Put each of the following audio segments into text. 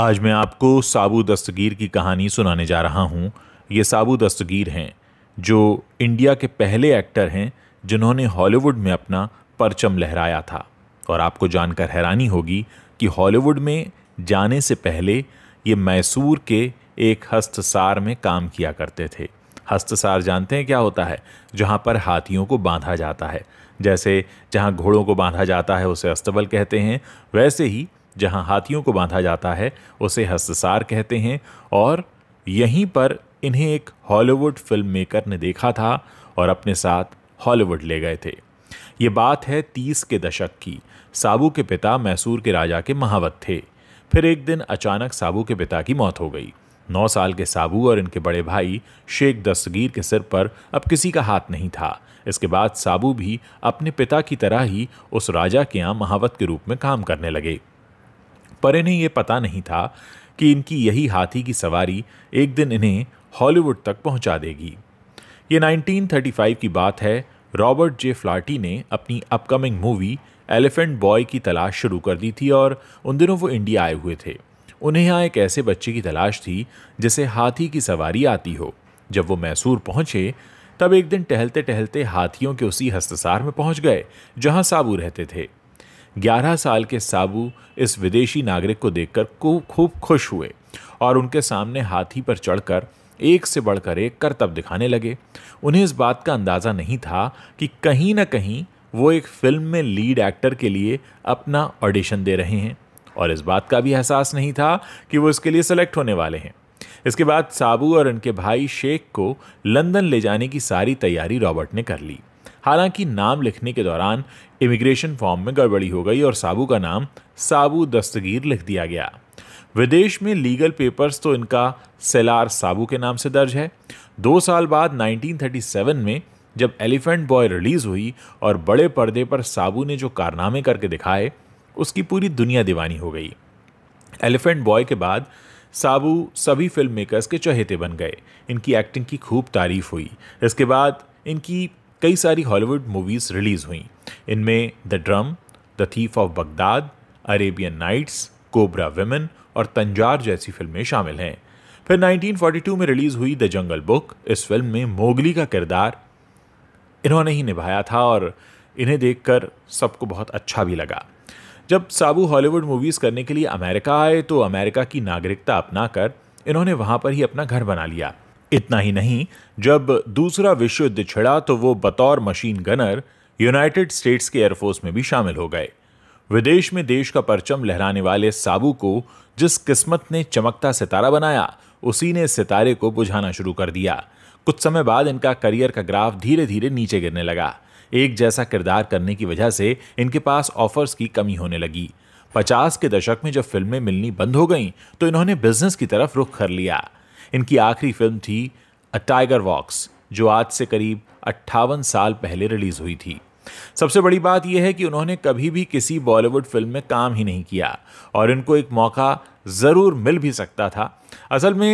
आज मैं आपको साबू दस्तगीर की कहानी सुनाने जा रहा हूँ ये साबू दस्तगीर हैं जो इंडिया के पहले एक्टर हैं जिन्होंने हॉलीवुड में अपना परचम लहराया था और आपको जानकर हैरानी होगी कि हॉलीवुड में जाने से पहले ये मैसूर के एक हस्तसार में काम किया करते थे हस्तसार जानते हैं क्या होता है जहाँ पर हाथियों को बांधा जाता है जैसे जहाँ घोड़ों को बांधा जाता है उसे अस्तबल कहते हैं वैसे ही जहां हाथियों को बांधा जाता है उसे हस्तसार कहते हैं और यहीं पर इन्हें एक हॉलीवुड फिल्म मेकर ने देखा था और अपने साथ हॉलीवुड ले गए थे ये बात है तीस के दशक की साबू के पिता मैसूर के राजा के महावत थे फिर एक दिन अचानक साबू के पिता की मौत हो गई नौ साल के साबू और इनके बड़े भाई शेख दस्तगीर के सिर पर अब किसी का हाथ नहीं था इसके बाद साबू भी अपने पिता की तरह ही उस राजा के यहाँ महावत के रूप में काम करने लगे पर इन्हें यह पता नहीं था कि इनकी यही हाथी की सवारी एक दिन इन्हें हॉलीवुड तक पहुंचा देगी ये 1935 की बात है रॉबर्ट जे फ्लाटी ने अपनी अपकमिंग मूवी एलिफेंट बॉय की तलाश शुरू कर दी थी और उन दिनों वो इंडिया आए हुए थे उन्हें यहाँ एक ऐसे बच्चे की तलाश थी जिसे हाथी की सवारी आती हो जब वो मैसूर पहुंचे तब एक दिन टहलते टहलते हाथियों के उसी हस्तसार में पहुंच गए जहां साबू रहते थे 11 साल के साबू इस विदेशी नागरिक को देखकर खूब खुश हुए और उनके सामने हाथी पर चढ़कर एक से बढ़कर एक करतब दिखाने लगे उन्हें इस बात का अंदाज़ा नहीं था कि कहीं ना कहीं वो एक फिल्म में लीड एक्टर के लिए अपना ऑडिशन दे रहे हैं और इस बात का भी एहसास नहीं था कि वो इसके लिए सेलेक्ट होने वाले हैं इसके बाद साबू और उनके भाई शेख को लंदन ले जाने की सारी तैयारी रॉबर्ट ने कर ली हालांकि नाम लिखने के दौरान इमिग्रेशन फॉर्म में गड़बड़ी हो गई और साबू का नाम साबू दस्तगीर लिख दिया गया विदेश में लीगल पेपर्स तो इनका सेलार साबू के नाम से दर्ज है दो साल बाद 1937 में जब एलिफेंट बॉय रिलीज़ हुई और बड़े पर्दे पर साबू ने जो कारनामे करके दिखाए उसकी पूरी दुनिया दीवानी हो गई एलिफेंट बॉय के बाद साबू सभी फिल्म मेकर्स के चहेते बन गए इनकी एक्टिंग की खूब तारीफ हुई इसके बाद इनकी कई सारी हॉलीवुड मूवीज़ रिलीज़ हुई इनमें the drum the thief of Baghdad Arabian nights cobra woman और तंजार जैसी फिल्में शामिल हैं फिर 1942 में रिलीज़ हुई द जंगल बुक इस फिल्म में मोगली का किरदार इन्होंने ही निभाया था और इन्हें देखकर सबको बहुत अच्छा भी लगा जब साबू हॉलीवुड मूवीज़ करने के लिए अमेरिका आए तो अमेरिका की नागरिकता अपनाकर इन्होंने वहाँ पर ही अपना घर बना लिया इतना ही नहीं जब दूसरा विश्व युद्ध छिड़ा तो वो बतौर मशीन गनर यूनाइटेड स्टेट्स के एयरफोर्स में भी शामिल हो गए विदेश में देश का परचम लहराने वाले साबू को जिस किस्मत ने चमकता सितारा बनाया उसी ने सितारे को बुझाना शुरू कर दिया कुछ समय बाद इनका करियर का ग्राफ धीरे धीरे नीचे गिरने लगा एक जैसा किरदार करने की वजह से इनके पास ऑफर्स की कमी होने लगी पचास के दशक में जब फिल्में मिलनी बंद हो गईं तो इन्होंने बिजनेस की तरफ रुख कर लिया इनकी आखिरी फिल्म थी अ टाइगर वॉक्स जो आज से करीब अट्ठावन साल पहले रिलीज़ हुई थी सबसे बड़ी बात यह है कि उन्होंने कभी भी किसी बॉलीवुड फिल्म में काम ही नहीं किया और इनको एक मौका ज़रूर मिल भी सकता था असल में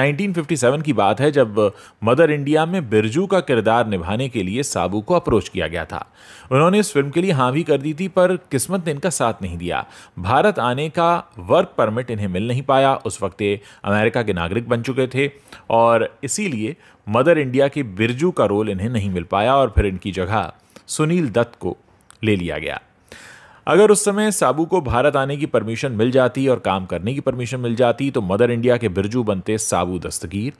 1957 की बात है जब मदर इंडिया में बिरजू का किरदार निभाने के लिए साबू को अप्रोच किया गया था उन्होंने इस फिल्म के लिए हाँ भी कर दी थी पर किस्मत ने इनका साथ नहीं दिया भारत आने का वर्क परमिट इन्हें मिल नहीं पाया उस वक्त ये अमेरिका के नागरिक बन चुके थे और इसीलिए मदर इंडिया के बिरजू का रोल इन्हें नहीं मिल पाया और फिर इनकी जगह सुनील दत्त को ले लिया गया अगर उस समय साबू को भारत आने की परमिशन मिल जाती और काम करने की परमिशन मिल जाती तो मदर इंडिया के बिरजू बनते साबू दस्तगीर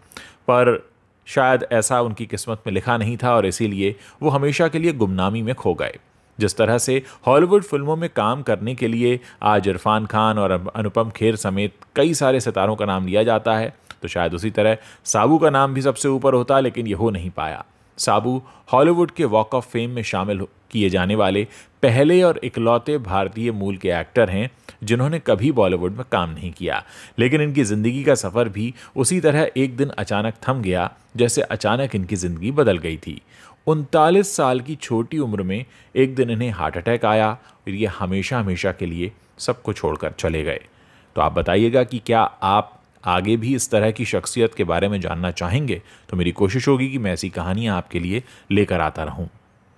पर शायद ऐसा उनकी किस्मत में लिखा नहीं था और इसीलिए वो हमेशा के लिए गुमनामी में खो गए जिस तरह से हॉलीवुड फिल्मों में काम करने के लिए आज इरफान खान और अनुपम खेर समेत कई सारे सितारों का नाम लिया जाता है तो शायद उसी तरह साबू का नाम भी सबसे ऊपर होता लेकिन ये हो नहीं पाया साबू हॉलीवुड के वॉक ऑफ फेम में शामिल किए जाने वाले पहले और इकलौते भारतीय मूल के एक्टर हैं जिन्होंने कभी बॉलीवुड में काम नहीं किया लेकिन इनकी ज़िंदगी का सफ़र भी उसी तरह एक दिन अचानक थम गया जैसे अचानक इनकी ज़िंदगी बदल गई थी उनतालीस साल की छोटी उम्र में एक दिन इन्हें हार्ट अटैक आया और ये हमेशा हमेशा के लिए सबको छोड़कर चले गए तो आप बताइएगा कि क्या आप आगे भी इस तरह की शख्सियत के बारे में जानना चाहेंगे तो मेरी कोशिश होगी कि मैं ऐसी कहानियाँ आपके लिए लेकर आता रहूँ